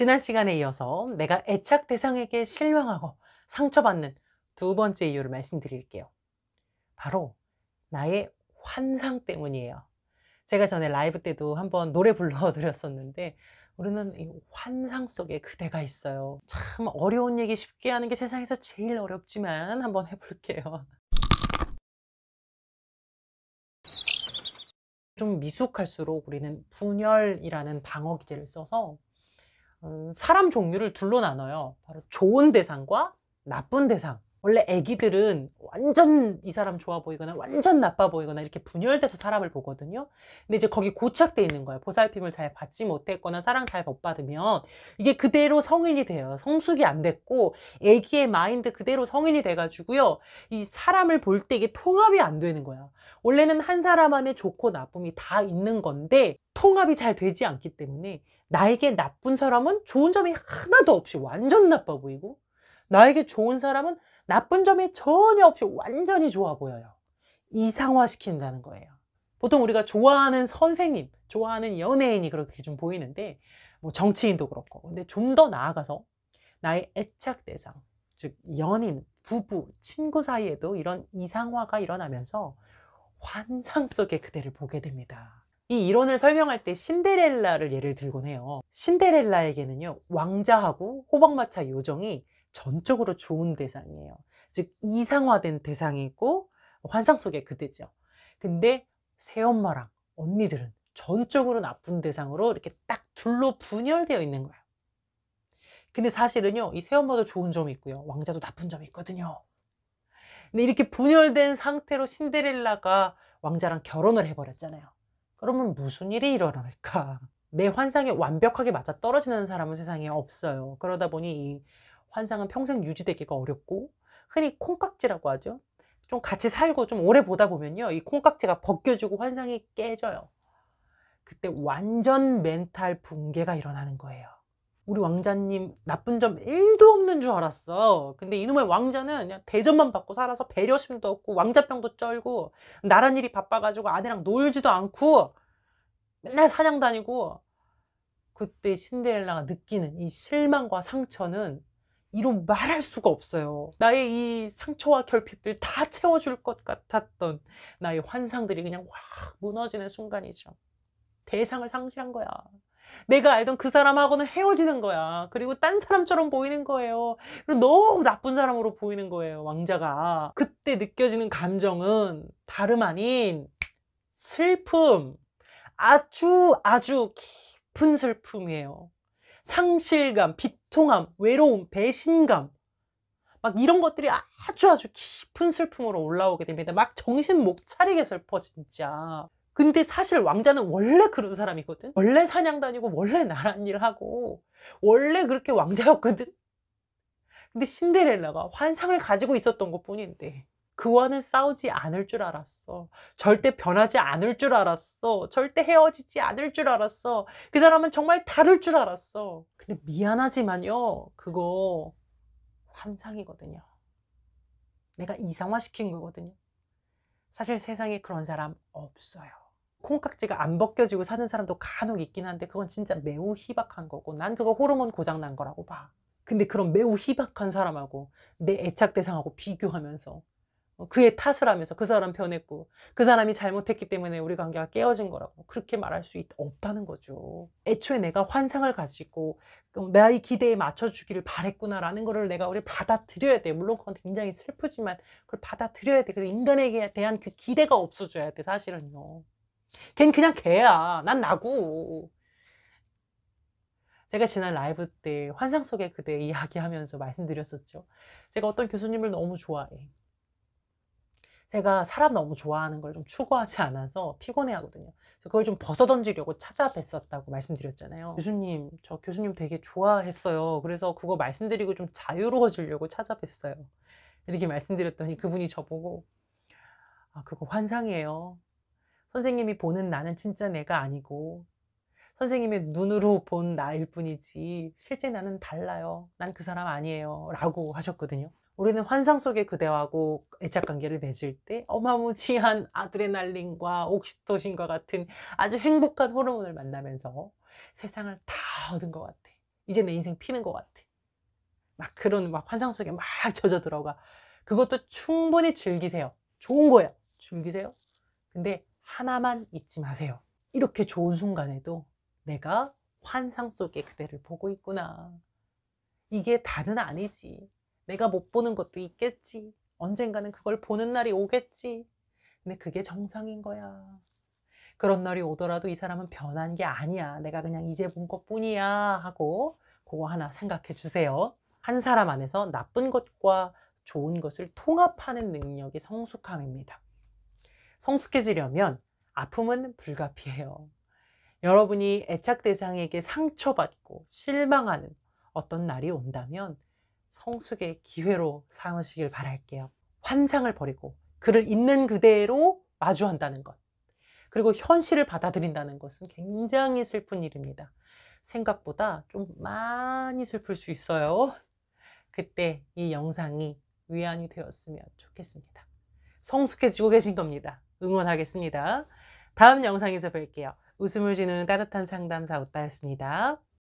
지난 시간에 이어서 내가 애착 대상에게 실망하고 상처받는 두 번째 이유를 말씀드릴게요. 바로 나의 환상 때문이에요. 제가 전에 라이브 때도 한번 노래 불러드렸었는데 우리는 이 환상 속에 그대가 있어요. 참 어려운 얘기 쉽게 하는 게 세상에서 제일 어렵지만 한번 해볼게요. 좀 미숙할수록 우리는 분열이라는 방어 기제를 써서 음, 사람 종류를 둘로 나눠요. 바로 좋은 대상과 나쁜 대상. 원래 애기들은 완전 이 사람 좋아 보이거나 완전 나빠 보이거나 이렇게 분열돼서 사람을 보거든요. 근데 이제 거기 고착돼 있는 거예요. 보살핌을 잘 받지 못했거나 사랑 잘 못 받으면 이게 그대로 성인이 돼요. 성숙이 안 됐고 애기의 마인드 그대로 성인이 돼가지고요. 이 사람을 볼 때 이게 통합이 안 되는 거야. 원래는 한 사람 안에 좋고 나쁨이 다 있는 건데 통합이 잘 되지 않기 때문에 나에게 나쁜 사람은 좋은 점이 하나도 없이 완전 나빠 보이고 나에게 좋은 사람은 나쁜 점이 전혀 없이 완전히 좋아 보여요. 이상화시킨다는 거예요. 보통 우리가 좋아하는 선생님, 좋아하는 연예인이 그렇게 좀 보이는데 뭐 정치인도 그렇고 근데 좀 더 나아가서 나의 애착 대상, 즉 연인, 부부, 친구 사이에도 이런 이상화가 일어나면서 환상 속에 그대를 보게 됩니다. 이 이론을 설명할 때 신데렐라를 예를 들곤 해요. 신데렐라에게는요 왕자하고 호박마차 요정이 전적으로 좋은 대상이에요. 즉 이상화된 대상이고 환상 속의 그대죠. 근데 새엄마랑 언니들은 전적으로 나쁜 대상으로 이렇게 딱 둘로 분열되어 있는 거예요. 근데 사실은요, 이 새엄마도 좋은 점이 있고요. 왕자도 나쁜 점이 있거든요. 근데 이렇게 분열된 상태로 신데렐라가 왕자랑 결혼을 해버렸잖아요. 그러면 무슨 일이 일어날까? 내 환상에 완벽하게 맞아 떨어지는 사람은 세상에 없어요. 그러다 보니 이 환상은 평생 유지되기가 어렵고 흔히 콩깍지라고 하죠. 좀 같이 살고 좀 오래 보다 보면요. 이 콩깍지가 벗겨지고 환상이 깨져요. 그때 완전 멘탈 붕괴가 일어나는 거예요. 우리 왕자님 나쁜 점 1도 없는 줄 알았어. 근데 이놈의 왕자는 그냥 대접만 받고 살아서 배려심도 없고 왕자병도 쩔고 나란 일이 바빠가지고 아내랑 놀지도 않고 맨날 사냥 다니고 그때 신데렐라가 느끼는 이 실망과 상처는 이로 말할 수가 없어요. 나의 이 상처와 결핍들 다 채워줄 것 같았던 나의 환상들이 그냥 확 무너지는 순간이죠. 대상을 상실한 거야. 내가 알던 그 사람하고는 헤어지는 거야. 그리고 딴 사람처럼 보이는 거예요. 그리고 너무 나쁜 사람으로 보이는 거예요, 왕자가. 그때 느껴지는 감정은 다름 아닌 슬픔. 아주 아주 깊은 슬픔이에요. 상실감, 비통함, 외로움, 배신감 막 이런 것들이 아주 아주 깊은 슬픔으로 올라오게 됩니다. 막 정신 못 차리게 슬퍼 진짜. 근데 사실 왕자는 원래 그런 사람이거든. 원래 사냥 다니고 원래 나란 일 하고 원래 그렇게 왕자였거든. 근데 신데렐라가 환상을 가지고 있었던 것 뿐인데 그와는 싸우지 않을 줄 알았어. 절대 변하지 않을 줄 알았어. 절대 헤어지지 않을 줄 알았어. 그 사람은 정말 다를 줄 알았어. 근데 미안하지만요. 그거 환상이거든요. 내가 이상화시킨 거거든요. 사실 세상에 그런 사람 없어요. 콩깍지가 안 벗겨지고 사는 사람도 간혹 있긴 한데 그건 진짜 매우 희박한 거고 난 그거 호르몬 고장 난 거라고 봐. 근데 그런 매우 희박한 사람하고 내 애착 대상하고 비교하면서 어, 그의 탓을 하면서 그 사람 변했고 그 사람이 잘못했기 때문에 우리 관계가 깨어진 거라고 그렇게 말할 수 있, 없다는 거죠. 애초에 내가 환상을 가지고 나의 기대에 맞춰주기를 바랬구나라는 거를 내가 우리 받아들여야 돼. 물론 그건 굉장히 슬프지만 그걸 받아들여야 돼. 그래서 인간에게 대한 그 기대가 없어져야 돼 사실은요. 걘 그냥 개야난 나고. 제가 지난 라이브 때 환상 속의 그대 이야기하면서 말씀드렸었죠. 제가 어떤 교수님을 너무 좋아해. 제가 사람 너무 좋아하는 걸 좀 추구하지 않아서 피곤해 하거든요. 그걸 좀 벗어던지려고 찾아뵀었다고 말씀드렸잖아요. 교수님, 저 교수님 되게 좋아했어요. 그래서 그거 말씀드리고 좀 자유로워지려고 찾아뵀어요. 이렇게 말씀드렸더니 그분이 저보고, 아, 그거 환상이에요. 선생님이 보는 나는 진짜 내가 아니고, 선생님의 눈으로 본 나일 뿐이지, 실제 나는 달라요. 난 그 사람 아니에요. 라고 하셨거든요. 우리는 환상 속의 그대와고 애착 관계를 맺을 때 어마무지한 아드레날린과 옥시토신과 같은 아주 행복한 호르몬을 만나면서 세상을 다 얻은 것 같아. 이제 내 인생 피는 것 같아. 막 그런 막 환상 속에 막 젖어 들어가. 그것도 충분히 즐기세요. 좋은 거야. 즐기세요. 근데 하나만 잊지 마세요. 이렇게 좋은 순간에도 내가 환상 속의 그대를 보고 있구나. 이게 다는 아니지. 내가 못 보는 것도 있겠지. 언젠가는 그걸 보는 날이 오겠지. 근데 그게 정상인 거야. 그런 날이 오더라도 이 사람은 변한 게 아니야. 내가 그냥 이제 본 것 뿐이야. 하고 그거 하나 생각해 주세요. 한 사람 안에서 나쁜 것과 좋은 것을 통합하는 능력이 성숙함입니다. 성숙해지려면 아픔은 불가피해요. 여러분이 애착 대상에게 상처받고 실망하는 어떤 날이 온다면 성숙의 기회로 삼으시길 바랄게요. 환상을 버리고 그를 있는 그대로 마주한다는 것. 그리고 현실을 받아들인다는 것은 굉장히 슬픈 일입니다. 생각보다 좀 많이 슬플 수 있어요. 그때 이 영상이 위안이 되었으면 좋겠습니다. 성숙해지고 계신 겁니다. 응원하겠습니다. 다음 영상에서 뵐게요. 웃음을 지는 따뜻한 상담사 웃다였습니다.